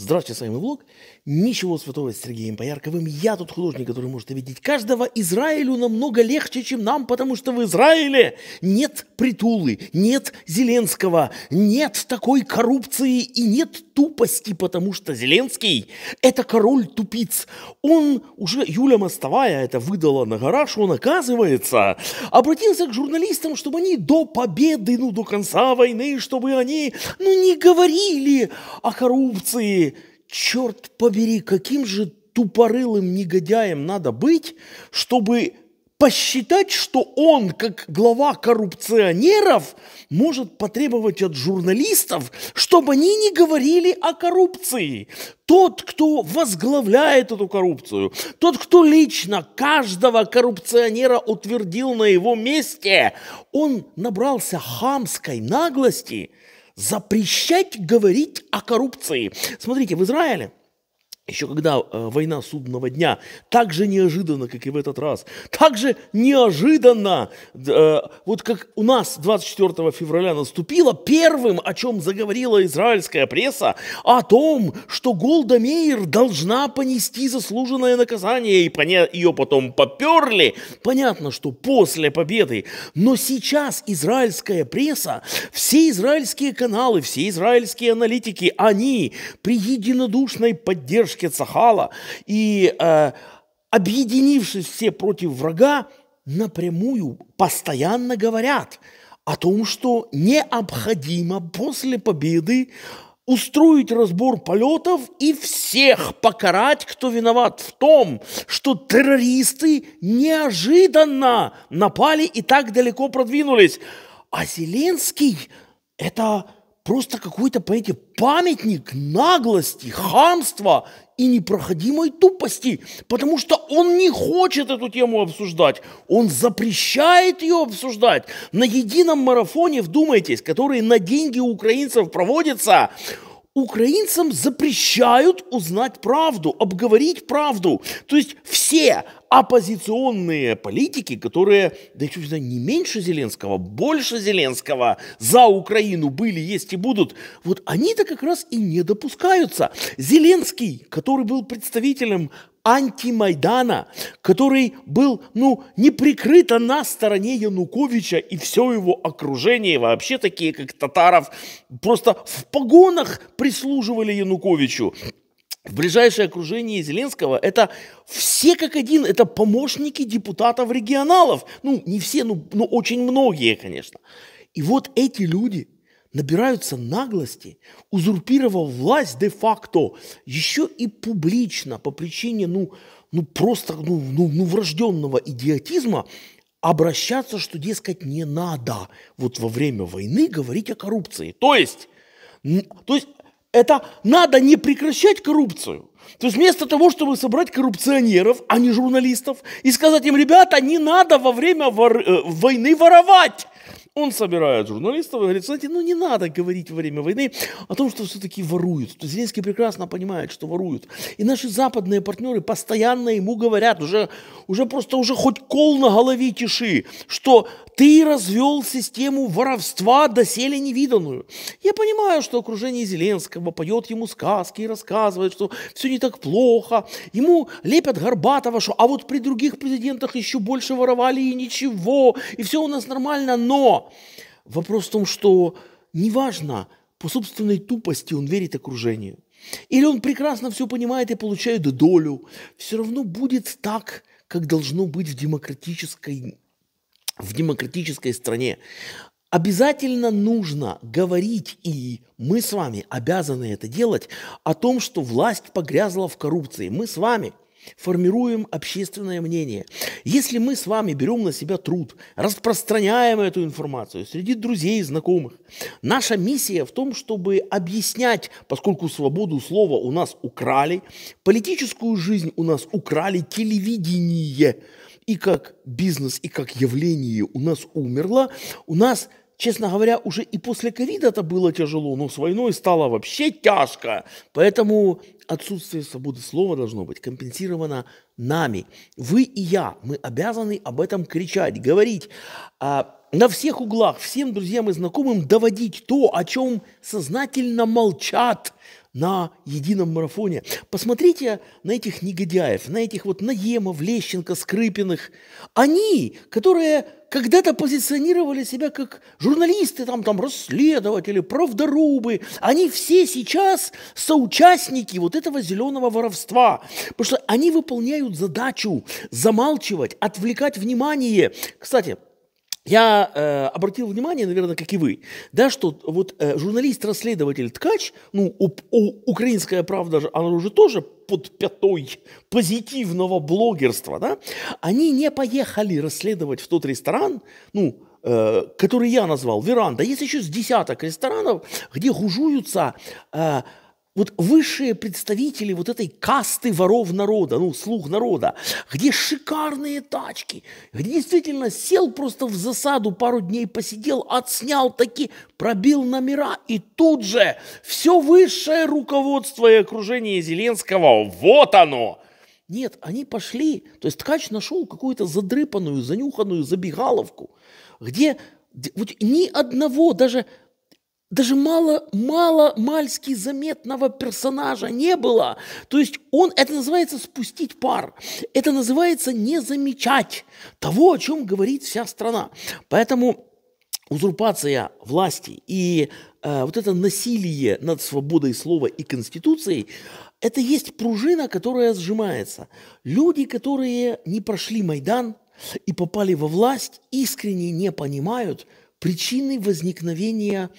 Здравствуйте, с вами Влог. Ничего святого с Сергеем Поярковым. Я тут художник, который может видеть каждого. Израилю намного легче, чем нам, потому что в Израиле нет притулы, нет Зеленского, нет такой коррупции и нет тупости, потому что Зеленский – это король тупиц. Он уже, Юля Мостовая это выдала на гараж, он, оказывается, обратился к журналистам, чтобы они до победы, ну, до конца войны, чтобы они, ну, не говорили о коррупции. Черт побери, каким же тупорылым негодяем надо быть, чтобы посчитать, что он, как глава коррупционеров, может потребовать от журналистов, чтобы они не говорили о коррупции. Тот, кто возглавляет эту коррупцию, тот, кто лично каждого коррупционера утвердил на его месте, он набрался хамской наглости запрещать говорить о коррупции. Смотрите, в Израиле – еще когда э, война судного дня, так же неожиданно, как и в этот раз, так же неожиданно, э, вот как у нас 24 февраля наступило, первым, о чем заговорила израильская пресса, о том, что Голда Меир должна понести заслуженное наказание, и поня- ее потом поперли. Понятно, что после победы, но сейчас израильская пресса, все израильские каналы, все израильские аналитики, они при единодушной поддержке Цахала и э, объединившись все против врага, напрямую постоянно говорят о том, что необходимо после победы устроить разбор полетов и всех покарать, кто виноват в том, что террористы неожиданно напали и так далеко продвинулись. А Зеленский – это просто какой-то, понимаете, памятник наглости, хамства и непроходимой тупости, потому что он не хочет эту тему обсуждать, он запрещает ее обсуждать. На едином марафоне, вдумайтесь, который на деньги украинцев проводится, Украинцам запрещают узнать правду, обговорить правду. То есть все оппозиционные политики, которые, да я чуть не меньше Зеленского, больше Зеленского за Украину были, есть и будут, вот они-то как раз и не допускаются. Зеленский, который был представителем антимайдана, который был, ну, неприкрыто а на стороне Януковича и все его окружение, вообще такие, как татаров, просто в погонах прислуживали Януковичу. В ближайшее окружение Зеленского это все как один, это помощники депутатов регионалов. Ну, не все, но ну, ну очень многие, конечно. И вот эти люди – набираются наглости, узурпировав власть де-факто, еще и публично по причине, ну, ну просто, ну, ну, ну врожденного идиотизма, обращаться, что, дескать, не надо вот во время войны говорить о коррупции. То есть, то есть это надо не прекращать коррупцию. То есть вместо того, чтобы собрать коррупционеров, а не журналистов, и сказать им, ребята, не надо во время вор... Э, войны воровать. Он собирает журналистов и говорит, знаете, ну не надо говорить во время войны о том, что все-таки воруют. То Зеленский прекрасно понимает, что воруют. И наши западные партнеры постоянно ему говорят, уже, уже просто уже хоть кол на голове тиши, что ты развел систему воровства доселе невиданную. Я понимаю, что окружение Зеленского поет ему сказки и рассказывает, что все не так плохо. Ему лепят Горбатова, что а вот при других президентах еще больше воровали и ничего, и все у нас нормально, но Вопрос в том, что неважно, по собственной тупости он верит окружению. Или он прекрасно все понимает и получает долю. Все равно будет так, как должно быть в демократической, в демократической стране. Обязательно нужно говорить, и мы с вами обязаны это делать, о том, что власть погрязла в коррупции. Мы с вами – формируем общественное мнение. Если мы с вами берем на себя труд, распространяем эту информацию среди друзей и знакомых, наша миссия в том, чтобы объяснять, поскольку свободу слова у нас украли, политическую жизнь у нас украли, телевидение и как бизнес, и как явление у нас умерло, у нас – честно говоря, уже и после ковида это было тяжело, но с войной стало вообще тяжко. Поэтому отсутствие свободы слова должно быть компенсировано нами. Вы и я, мы обязаны об этом кричать, говорить. А на всех углах всем друзьям и знакомым доводить то, о чем сознательно молчат на едином марафоне. Посмотрите на этих негодяев, на этих вот Наемов, Лещенко, Скрыпиных. Они, которые когда-то позиционировали себя как журналисты, там, там, расследователи, правдорубы, они все сейчас соучастники вот этого зеленого воровства, потому что они выполняют задачу замалчивать, отвлекать внимание. Кстати, я э, обратил внимание, наверное, как и вы, да, что вот э, журналист-расследователь Ткач, ну, у, у, украинская правда, же, она уже тоже под пятой позитивного блогерства, да, они не поехали расследовать в тот ресторан, ну, э, который я назвал «Веранда». Есть еще с десяток ресторанов, где гужуются... Э, вот высшие представители вот этой касты воров народа, ну, слуг народа, где шикарные тачки, где действительно сел просто в засаду, пару дней посидел, отснял такие, пробил номера, и тут же все высшее руководство и окружение Зеленского, вот оно – нет, они пошли, то есть ткач нашел какую-то задрыпанную, занюханную забегаловку, где вот ни одного даже даже мало, мало мальски заметного персонажа не было. То есть он, это называется спустить пар. Это называется не замечать того, о чем говорит вся страна. Поэтому узурпация власти и э, вот это насилие над свободой слова и конституцией, это есть пружина, которая сжимается. Люди, которые не прошли Майдан и попали во власть, искренне не понимают причины возникновения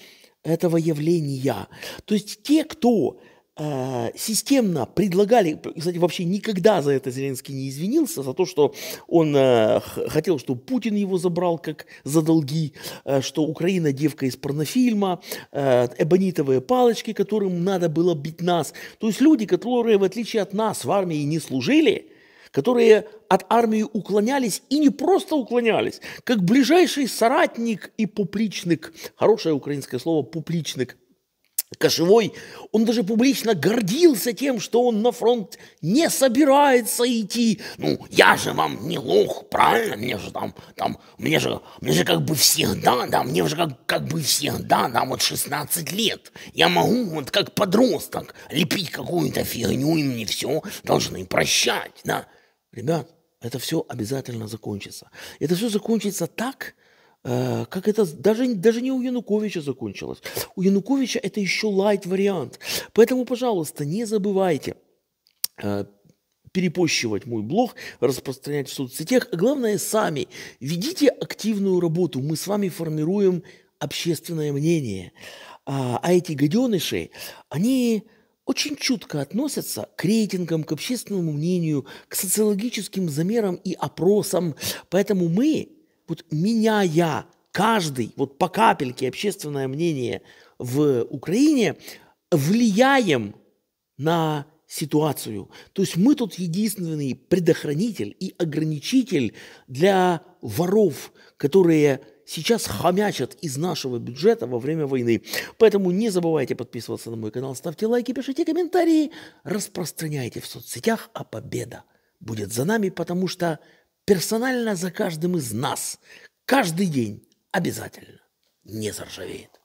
этого явления. То есть те, кто э, системно предлагали, кстати, вообще никогда за это Зеленский не извинился, за то, что он э, хотел, чтобы Путин его забрал как за долги, э, что Украина девка из порнофильма, эбонитовые палочки, которым надо было бить нас. То есть люди, которые, в отличие от нас, в армии не служили, которые от армии уклонялись и не просто уклонялись, как ближайший соратник и публичник, хорошее украинское слово «публичник», Кошевой, он даже публично гордился тем, что он на фронт не собирается идти. Ну, я же вам не лох, правильно? Мне же там, там, мне же, мне же как бы всегда, да, мне же как, как бы всегда, да, вот 16 лет. Я могу вот как подросток лепить какую-то фигню, и мне все должны прощать, да. Ребят, это все обязательно закончится. Это все закончится так, э, как это даже, даже не у Януковича закончилось. У Януковича это еще лайт-вариант. Поэтому, пожалуйста, не забывайте э, перепощивать мой блог, распространять в соцсетях. главное, сами ведите активную работу. Мы с вами формируем общественное мнение. а, а эти гаденыши, они очень чутко относятся к рейтингам, к общественному мнению, к социологическим замерам и опросам. Поэтому мы, вот меняя каждый, вот по капельке общественное мнение в Украине, влияем на ситуацию. То есть мы тут единственный предохранитель и ограничитель для воров, которые сейчас хомячат из нашего бюджета во время войны. Поэтому не забывайте подписываться на мой канал, ставьте лайки, пишите комментарии, распространяйте в соцсетях, а победа будет за нами, потому что персонально за каждым из нас каждый день обязательно не заржавеет.